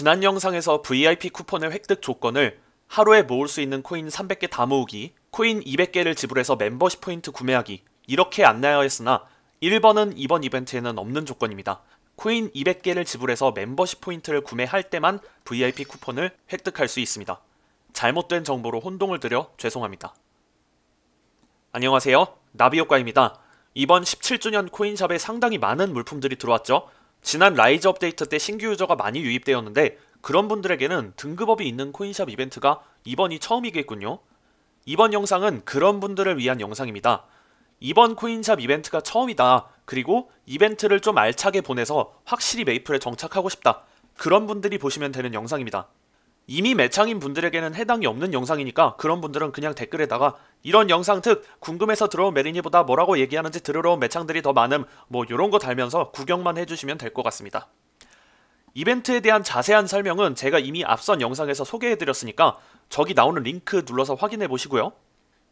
지난 영상에서 VIP 쿠폰의 획득 조건을 하루에 모을 수 있는 코인 300개 다 모으기, 코인 200개를 지불해서 멤버십 포인트 구매하기 이렇게 안내하였으나 1번은 이번 이벤트에는 없는 조건입니다. 코인 200개를 지불해서 멤버십 포인트를 구매할 때만 VIP 쿠폰을 획득할 수 있습니다. 잘못된 정보로 혼동을 드려 죄송합니다. 안녕하세요. 나비효과입니다. 이번 17주년 코인샵에 상당히 많은 물품들이 들어왔죠. 지난 라이즈 업데이트 때 신규 유저가 많이 유입되었는데 그런 분들에게는 등급업이 있는 코인샵 이벤트가 이번이 처음이겠군요. 이번 영상은 그런 분들을 위한 영상입니다. 이번 코인샵 이벤트가 처음이다. 그리고 이벤트를 좀 알차게 보내서 확실히 메이플에 정착하고 싶다. 그런 분들이 보시면 되는 영상입니다. 이미 매창인 분들에게는 해당이 없는 영상이니까 그런 분들은 그냥 댓글에다가 이런 영상 특 궁금해서 들어온 메리니보다 뭐라고 얘기하는지 들으러 온 매창들이 더 많음 뭐 요런 거 달면서 구경만 해주시면 될 것 같습니다. 이벤트에 대한 자세한 설명은 제가 이미 앞선 영상에서 소개해드렸으니까 저기 나오는 링크 눌러서 확인해 보시고요.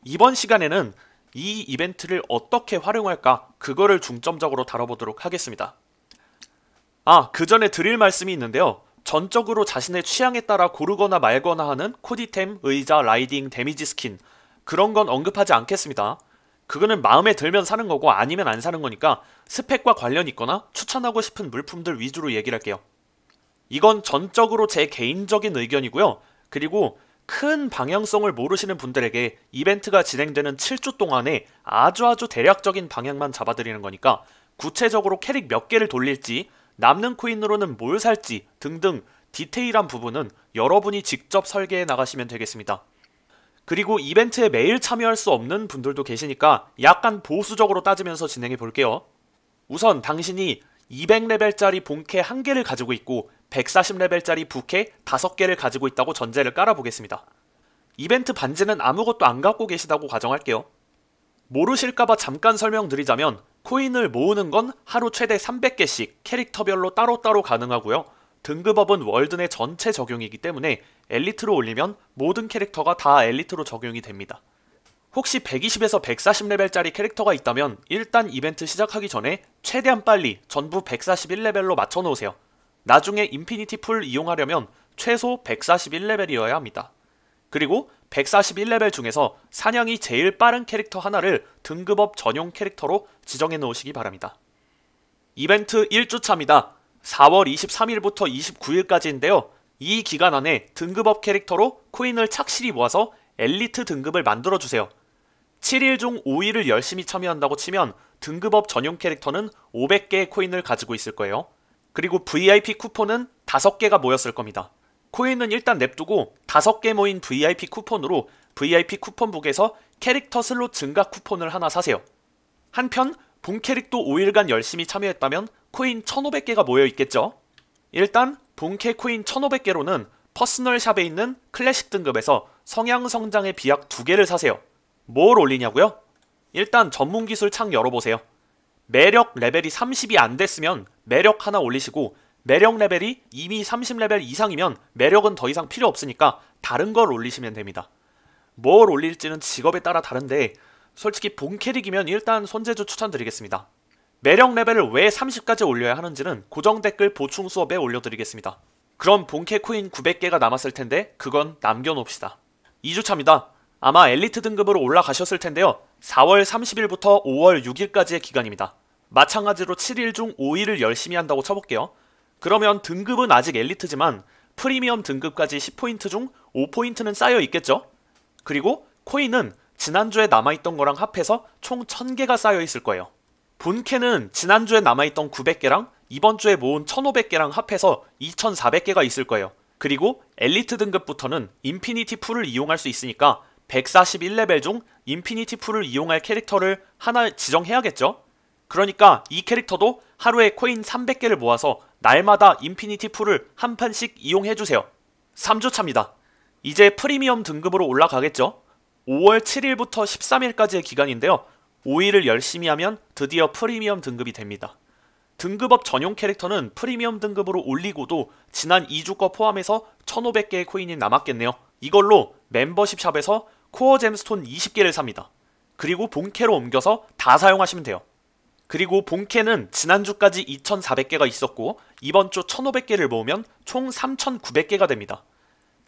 이번 시간에는 이 이벤트를 어떻게 활용할까 그거를 중점적으로 다뤄보도록 하겠습니다. 아, 그 전에 드릴 말씀이 있는데요. 전적으로 자신의 취향에 따라 고르거나 말거나 하는 코디템, 의자, 라이딩, 데미지 스킨 그런 건 언급하지 않겠습니다. 그거는 마음에 들면 사는 거고 아니면 안 사는 거니까 스펙과 관련 있거나 추천하고 싶은 물품들 위주로 얘기를 할게요. 이건 전적으로 제 개인적인 의견이고요. 그리고 큰 방향성을 모르시는 분들에게 이벤트가 진행되는 7주 동안에 아주 아주 대략적인 방향만 잡아드리는 거니까 구체적으로 캐릭 몇 개를 돌릴지 남는 코인으로는 뭘 살지 등등 디테일한 부분은 여러분이 직접 설계해 나가시면 되겠습니다. 그리고 이벤트에 매일 참여할 수 없는 분들도 계시니까 약간 보수적으로 따지면서 진행해 볼게요. 우선 당신이 200레벨짜리 본캐 1개를 가지고 있고 140레벨짜리 부캐 5개를 가지고 있다고 전제를 깔아보겠습니다. 이벤트 반지는 아무것도 안 갖고 계시다고 가정할게요. 모르실까봐 잠깐 설명드리자면 코인을 모으는 건 하루 최대 300개씩 캐릭터별로 따로따로 가능하고요. 등급업은 월든의 전체 적용이기 때문에 엘리트로 올리면 모든 캐릭터가 다 엘리트로 적용이 됩니다. 혹시 120에서 140레벨짜리 캐릭터가 있다면 일단 이벤트 시작하기 전에 최대한 빨리 전부 141레벨로 맞춰놓으세요. 나중에 인피니티 풀 이용하려면 최소 141레벨이어야 합니다. 그리고 141레벨 중에서 사냥이 제일 빠른 캐릭터 하나를 등급업 전용 캐릭터로 지정해 놓으시기 바랍니다. 이벤트 1주차입니다. 4월 23일부터 29일까지인데요. 이 기간 안에 등급업 캐릭터로 코인을 착실히 모아서 엘리트 등급을 만들어주세요. 7일 중 5일을 열심히 참여한다고 치면 등급업 전용 캐릭터는 500개의 코인을 가지고 있을 거예요. 그리고 VIP 쿠폰은 5개가 모였을 겁니다. 코인은 일단 냅두고 5개 모인 VIP 쿠폰으로 VIP 쿠폰북에서 캐릭터 슬롯 증가 쿠폰을 하나 사세요. 한편 본 캐릭도 5일간 열심히 참여했다면 코인 1500개가 모여 있겠죠? 일단 본캐 코인 1500개로는 퍼스널 샵에 있는 클래식 등급에서 성향 성장의 비약 2개를 사세요. 뭘 올리냐고요? 일단 전문 기술 창 열어보세요. 매력 레벨이 30이 안 됐으면 매력 하나 올리시고 매력 레벨이 이미 30레벨 이상이면 매력은 더 이상 필요 없으니까 다른 걸 올리시면 됩니다. 뭘 올릴지는 직업에 따라 다른데 솔직히 본 캐릭이면 일단 손재주 추천드리겠습니다. 매력 레벨을 왜 30까지 올려야 하는지는 고정 댓글 보충 수업에 올려드리겠습니다. 그럼 본캐 코인 900개가 남았을 텐데 그건 남겨놓읍시다. 2주차입니다. 아마 엘리트 등급으로 올라가셨을 텐데요. 4월 30일부터 5월 6일까지의 기간입니다. 마찬가지로 7일 중 5일을 열심히 한다고 쳐볼게요. 그러면 등급은 아직 엘리트지만 프리미엄 등급까지 10포인트 중 5포인트는 쌓여 있겠죠? 그리고 코인은 지난주에 남아있던 거랑 합해서 총 1000개가 쌓여 있을 거예요. 본캐는 지난주에 남아있던 900개랑 이번주에 모은 1500개랑 합해서 2400개가 있을 거예요. 그리고 엘리트 등급부터는 인피니티 풀을 이용할 수 있으니까 141레벨 중 인피니티 풀을 이용할 캐릭터를 하나 지정해야겠죠? 그러니까 이 캐릭터도 하루에 코인 300개를 모아서 날마다 인피니티 풀을 한 판씩 이용해주세요. 3주차입니다. 이제 프리미엄 등급으로 올라가겠죠? 5월 7일부터 13일까지의 기간인데요. 5일을 열심히 하면 드디어 프리미엄 등급이 됩니다. 등급업 전용 캐릭터는 프리미엄 등급으로 올리고도 지난 2주 거 포함해서 1500개의 코인이 남았겠네요. 이걸로 멤버십 샵에서 코어 잼스톤 20개를 삽니다. 그리고 본캐로 옮겨서 다 사용하시면 돼요. 그리고 본캐는 지난주까지 2,400개가 있었고 이번 주 1,500개를 모으면 총 3,900개가 됩니다.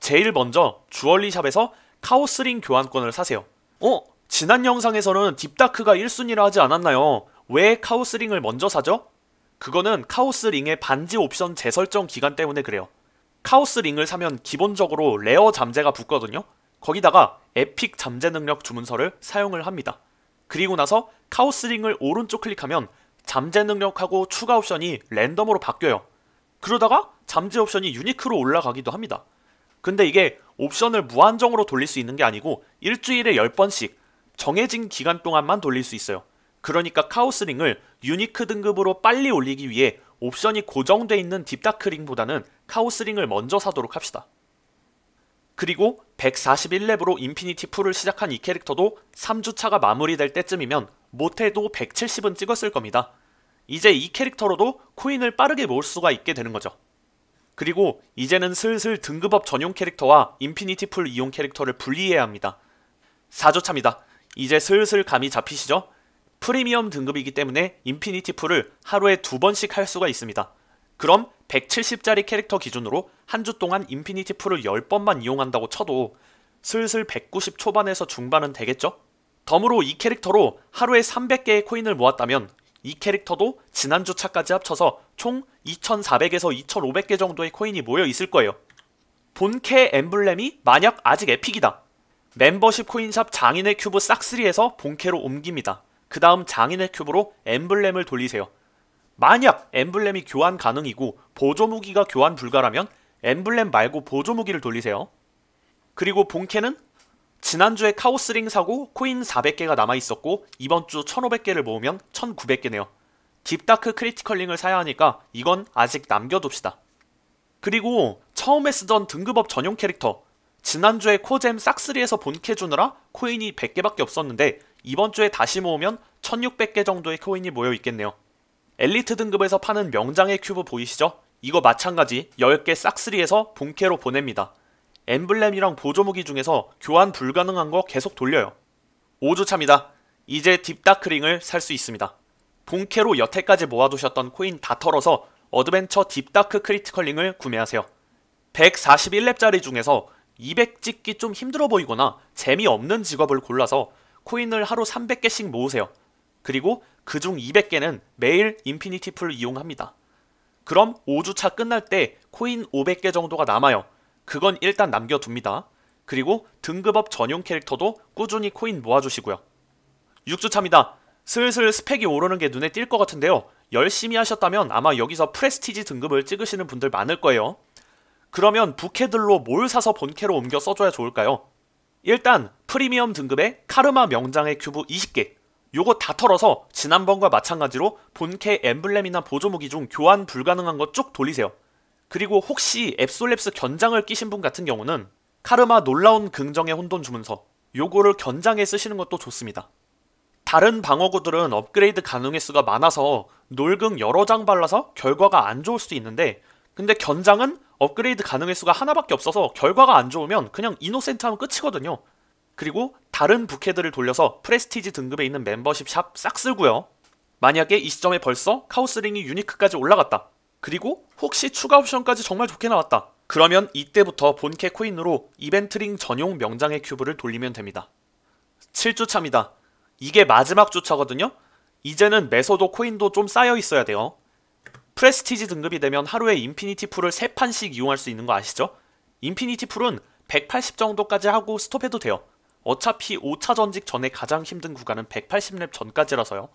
제일 먼저 주얼리샵에서 카오스링 교환권을 사세요. 어? 지난 영상에서는 딥다크가 1순위라 하지 않았나요? 왜 카오스링을 먼저 사죠? 그거는 카오스링의 반지 옵션 재설정 기간 때문에 그래요. 카오스링을 사면 기본적으로 레어 잠재가 붙거든요. 거기다가 에픽 잠재 능력 주문서를 사용을 합니다. 그리고 나서 카오스링을 오른쪽 클릭하면 잠재 능력하고 추가 옵션이 랜덤으로 바뀌어요. 그러다가 잠재 옵션이 유니크로 올라가기도 합니다. 근데 이게 옵션을 무한정으로 돌릴 수 있는 게 아니고 일주일에 10번씩 정해진 기간 동안만 돌릴 수 있어요. 그러니까 카오스링을 유니크 등급으로 빨리 올리기 위해 옵션이 고정되어 있는 딥다크링보다는 카오스링을 먼저 사도록 합시다. 그리고 141렙으로 인피니티 풀을 시작한 이 캐릭터도 3주차가 마무리될 때쯤이면 못해도 170은 찍었을 겁니다. 이제 이 캐릭터로도 코인을 빠르게 모을 수가 있게 되는 거죠. 그리고 이제는 슬슬 등급업 전용 캐릭터와 인피니티 풀 이용 캐릭터를 분리해야 합니다. 4주차입니다. 이제 슬슬 감이 잡히시죠? 프리미엄 등급이기 때문에 인피니티 풀을 하루에 두 번씩 할 수가 있습니다. 그럼 170짜리 캐릭터 기준으로 한 주 동안 인피니티 풀을 10번만 이용한다고 쳐도 슬슬 190 초반에서 중반은 되겠죠? 덤으로 이 캐릭터로 하루에 300개의 코인을 모았다면 이 캐릭터도 지난주 차까지 합쳐서 총 2400에서 2500개 정도의 코인이 모여 있을 거예요. 본캐 엠블렘이 만약 아직 에픽이다. 멤버십 코인샵 장인의 큐브 싹쓸이에서 본캐로 옮깁니다. 그 다음 장인의 큐브로 엠블렘을 돌리세요. 만약 엠블렘이 교환 가능이고 보조 무기가 교환 불가라면 엠블렘 말고 보조 무기를 돌리세요. 그리고 본캐는 지난주에 카오스링 사고 코인 400개가 남아있었고 이번주 1500개를 모으면 1900개네요. 딥다크 크리티컬링을 사야 하니까 이건 아직 남겨둡시다. 그리고 처음에 쓰던 등급업 전용 캐릭터 지난주에 코잼 싹스리에서 본캐 주느라 코인이 100개밖에 없었는데 이번주에 다시 모으면 1600개 정도의 코인이 모여있겠네요. 엘리트 등급에서 파는 명장의 큐브 보이시죠? 이거 마찬가지 10개 싹쓸이해서 본캐로 보냅니다. 엠블렘이랑 보조 무기 중에서 교환 불가능한 거 계속 돌려요. 5조 차입니다. 이제 딥다크링을 살 수 있습니다. 본캐로 여태까지 모아두셨던 코인 다 털어서 어드벤처 딥다크 크리티컬링을 구매하세요. 141렙짜리 중에서 200 찍기 좀 힘들어 보이거나 재미없는 직업을 골라서 코인을 하루 300개씩 모으세요. 그리고 그 중 200개는 매일 인피니티 풀을 이용합니다. 그럼 5주차 끝날 때 코인 500개 정도가 남아요. 그건 일단 남겨둡니다. 그리고 등급업 전용 캐릭터도 꾸준히 코인 모아주시고요. 6주차입니다. 슬슬 스펙이 오르는 게 눈에 띌 것 같은데요. 열심히 하셨다면 아마 여기서 프레스티지 등급을 찍으시는 분들 많을 거예요. 그러면 부캐들로 뭘 사서 본캐로 옮겨 써줘야 좋을까요? 일단 프리미엄 등급의 카르마 명장의 큐브 20개 요거 다 털어서 지난번과 마찬가지로 본캐 엠블렘이나 보조무기 중 교환 불가능한 거 쭉 돌리세요. 그리고 혹시 앱솔랩스 견장을 끼신 분 같은 경우는 카르마 놀라운 긍정의 혼돈 주문서 요거를 견장에 쓰시는 것도 좋습니다. 다른 방어구들은 업그레이드 가능 횟수가 많아서 놀금 여러 장 발라서 결과가 안 좋을 수도 있는데 근데 견장은 업그레이드 가능 횟수가 하나밖에 없어서 결과가 안 좋으면 그냥 이노센트 하면 끝이거든요. 그리고 다른 부캐들을 돌려서 프레스티지 등급에 있는 멤버십 샵 싹 쓸고요. 만약에 이 시점에 벌써 카우스링이 유니크까지 올라갔다. 그리고 혹시 추가 옵션까지 정말 좋게 나왔다. 그러면 이때부터 본캐 코인으로 이벤트링 전용 명장의 큐브를 돌리면 됩니다. 7주 차입니다. 이게 마지막 주차거든요. 이제는 메소도 코인도 좀 쌓여 있어야 돼요. 프레스티지 등급이 되면 하루에 인피니티 풀을 3판씩 이용할 수 있는 거 아시죠? 인피니티 풀은 180 정도까지 하고 스톱해도 돼요. 어차피 5차 전직 전에 가장 힘든 구간은 180렙 전까지라서요.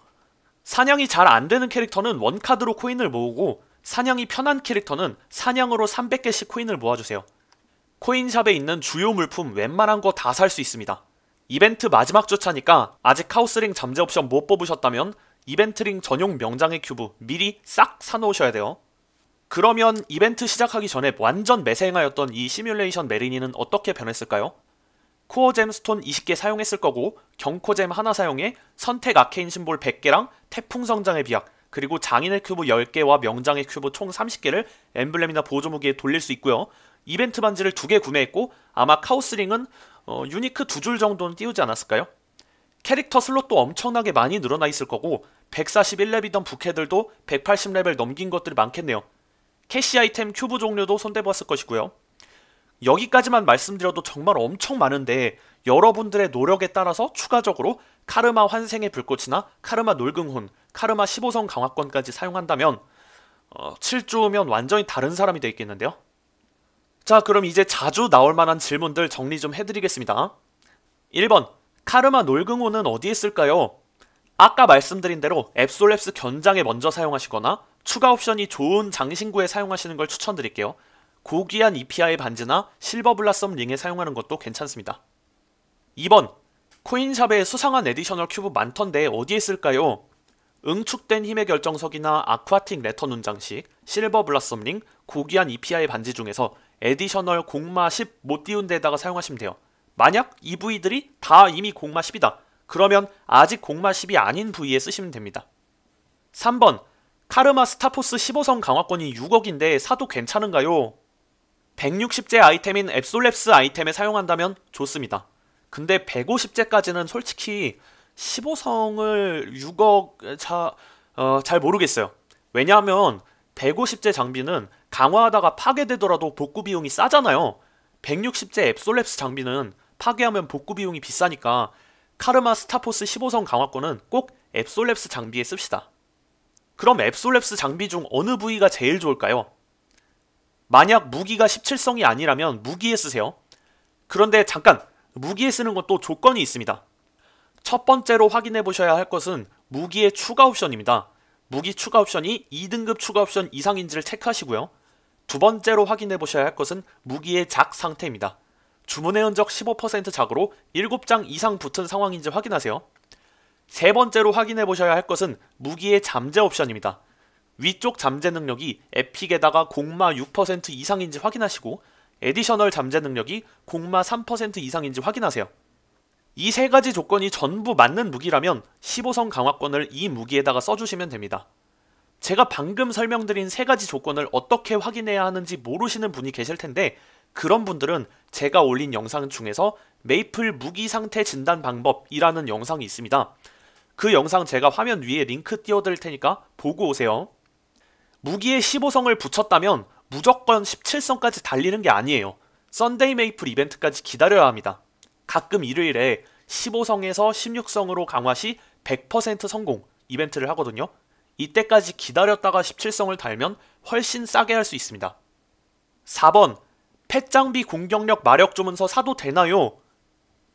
사냥이 잘 안되는 캐릭터는 원카드로 코인을 모으고 사냥이 편한 캐릭터는 사냥으로 300개씩 코인을 모아주세요. 코인샵에 있는 주요 물품 웬만한 거 다 살 수 있습니다. 이벤트 마지막 주차니까 아직 카우스링 잠재 옵션 못 뽑으셨다면 이벤트링 전용 명장의 큐브 미리 싹 사놓으셔야 돼요. 그러면 이벤트 시작하기 전에 완전 매생하였던 이 시뮬레이션 메리니는 어떻게 변했을까요? 쿠어잼스톤 20개 사용했을 거고 경코잼 하나 사용해 선택 아케인 심볼 100개랑 태풍 성장의 비약 그리고 장인의 큐브 10개와 명장의 큐브 총 30개를 엠블렘이나 보조 무기에 돌릴 수 있고요. 이벤트 반지를 두 개 구매했고 아마 카오스링은 어, 유니크 두 줄 정도는 띄우지 않았을까요? 캐릭터 슬롯도 엄청나게 많이 늘어나 있을 거고 141렙이던 부캐들도 180레벨 넘긴 것들이 많겠네요. 캐시 아이템 큐브 종류도 손대보았을 것이고요. 여기까지만 말씀드려도 정말 엄청 많은데 여러분들의 노력에 따라서 추가적으로 카르마 환생의 불꽃이나 카르마 놀금혼, 카르마 15성 강화권까지 사용한다면 어, 7주면 완전히 다른 사람이 돼 있겠는데요. 자 그럼 이제 자주 나올 만한 질문들 정리 좀 해드리겠습니다. 1번 카르마 놀금혼은 어디에 쓸까요? 아까 말씀드린 대로 앱솔랩스 견장에 먼저 사용하시거나 추가 옵션이 좋은 장신구에 사용하시는 걸 추천드릴게요. 고귀한 EPI 반지나 실버 블라썸 링에 사용하는 것도 괜찮습니다. 2번 코인샵에 수상한 에디셔널 큐브 많던데 어디에 있을까요 응축된 힘의 결정석이나 아쿠아틱 레터 눈장식, 실버 블라썸 링, 고귀한 EPI 반지 중에서 에디셔널 공마 10 못 띄운 데다가 사용하시면 돼요. 만약 이 부위들이 다 이미 공마 10이다. 그러면 아직 공마 10이 아닌 부위에 쓰시면 됩니다. 3번 카르마 스타포스 15성 강화권이 6억인데 사도 괜찮은가요? 160제 아이템인 앱솔랩스 아이템에 사용한다면 좋습니다. 근데 150제까지는 솔직히 15성을 6억 차, 어, 잘 모르겠어요. 왜냐하면 150제 장비는 강화하다가 파괴되더라도 복구 비용이 싸잖아요. 160제 앱솔랩스 장비는 파괴하면 복구 비용이 비싸니까 카르마 스타포스 15성 강화권은 꼭 앱솔랩스 장비에 씁시다. 그럼 앱솔랩스 장비 중 어느 부위가 제일 좋을까요? 만약 무기가 17성이 아니라면 무기에 쓰세요. 그런데 잠깐 무기에 쓰는 것도 조건이 있습니다. 첫 번째로 확인해 보셔야 할 것은 무기의 추가 옵션입니다. 무기 추가 옵션이 2등급 추가 옵션 이상인지를 체크하시고요. 두 번째로 확인해 보셔야 할 것은 무기의 작 상태입니다. 주문의 흔적 15% 작으로 7장 이상 붙은 상황인지 확인하세요. 세 번째로 확인해 보셔야 할 것은 무기의 잠재 옵션입니다. 위쪽 잠재 능력이 에픽에다가 공마 6% 이상인지 확인하시고 에디셔널 잠재 능력이 공마 3% 이상인지 확인하세요. 이 세 가지 조건이 전부 맞는 무기라면 15성 강화권을 이 무기에다가 써주시면 됩니다. 제가 방금 설명드린 세 가지 조건을 어떻게 확인해야 하는지 모르시는 분이 계실 텐데 그런 분들은 제가 올린 영상 중에서 메이플 무기 상태 진단 방법이라는 영상이 있습니다. 그 영상 제가 화면 위에 링크 띄워드릴 테니까 보고 오세요. 무기에 15성을 붙였다면 무조건 17성까지 달리는 게 아니에요. 썬데이 메이플 이벤트까지 기다려야 합니다. 가끔 일요일에 15성에서 16성으로 강화 시100% 성공 이벤트를 하거든요. 이때까지 기다렸다가 17성을 달면 훨씬 싸게 할 수 있습니다. 4번 펫장비 공격력 마력 주문서 사도 되나요?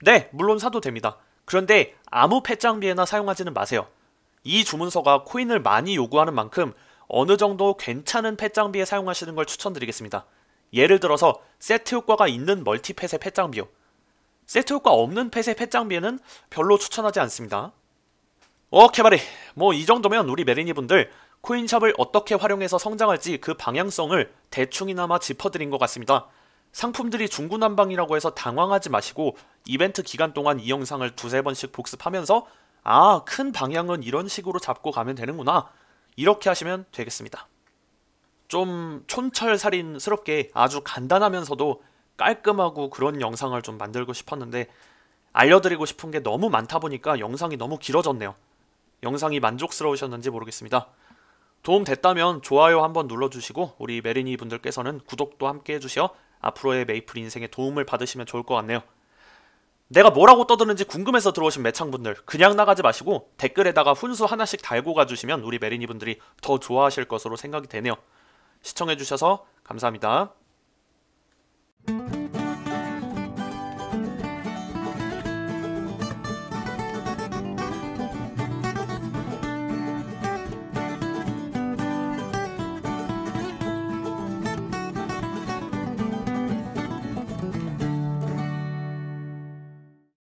네, 물론 사도 됩니다. 그런데 아무 펫장비에나 사용하지는 마세요. 이 주문서가 코인을 많이 요구하는 만큼 어느 정도 괜찮은 펫 장비에 사용하시는 걸 추천드리겠습니다. 예를 들어서 세트 효과가 있는 멀티펫의 펫 장비요. 세트 효과 없는 펫의 펫 장비에는 별로 추천하지 않습니다. 오케이 바리 뭐이 정도면 우리 메리니 분들 코인샵을 어떻게 활용해서 성장할지 그 방향성을 대충이나마 짚어드린 것 같습니다. 상품들이 중구난방이라고 해서 당황하지 마시고 이벤트 기간 동안 이 영상을 두세 번씩 복습하면서 아, 큰 방향은 이런 식으로 잡고 가면 되는구나 이렇게 하시면 되겠습니다. 좀 촌철살인스럽게 아주 간단하면서도 깔끔하고 그런 영상을 좀 만들고 싶었는데 알려드리고 싶은 게 너무 많다 보니까 영상이 너무 길어졌네요. 영상이 만족스러우셨는지 모르겠습니다. 도움 됐다면 좋아요 한번 눌러주시고 우리 메리니 분들께서는 구독도 함께 해주셔 앞으로의 메이플 인생에 도움을 받으시면 좋을 것 같네요. 내가 뭐라고 떠드는지 궁금해서 들어오신 매창분들 그냥 나가지 마시고 댓글에다가 훈수 하나씩 달고 가주시면 우리 메리니 분들이 더 좋아하실 것으로 생각이 되네요. 시청해주셔서 감사합니다.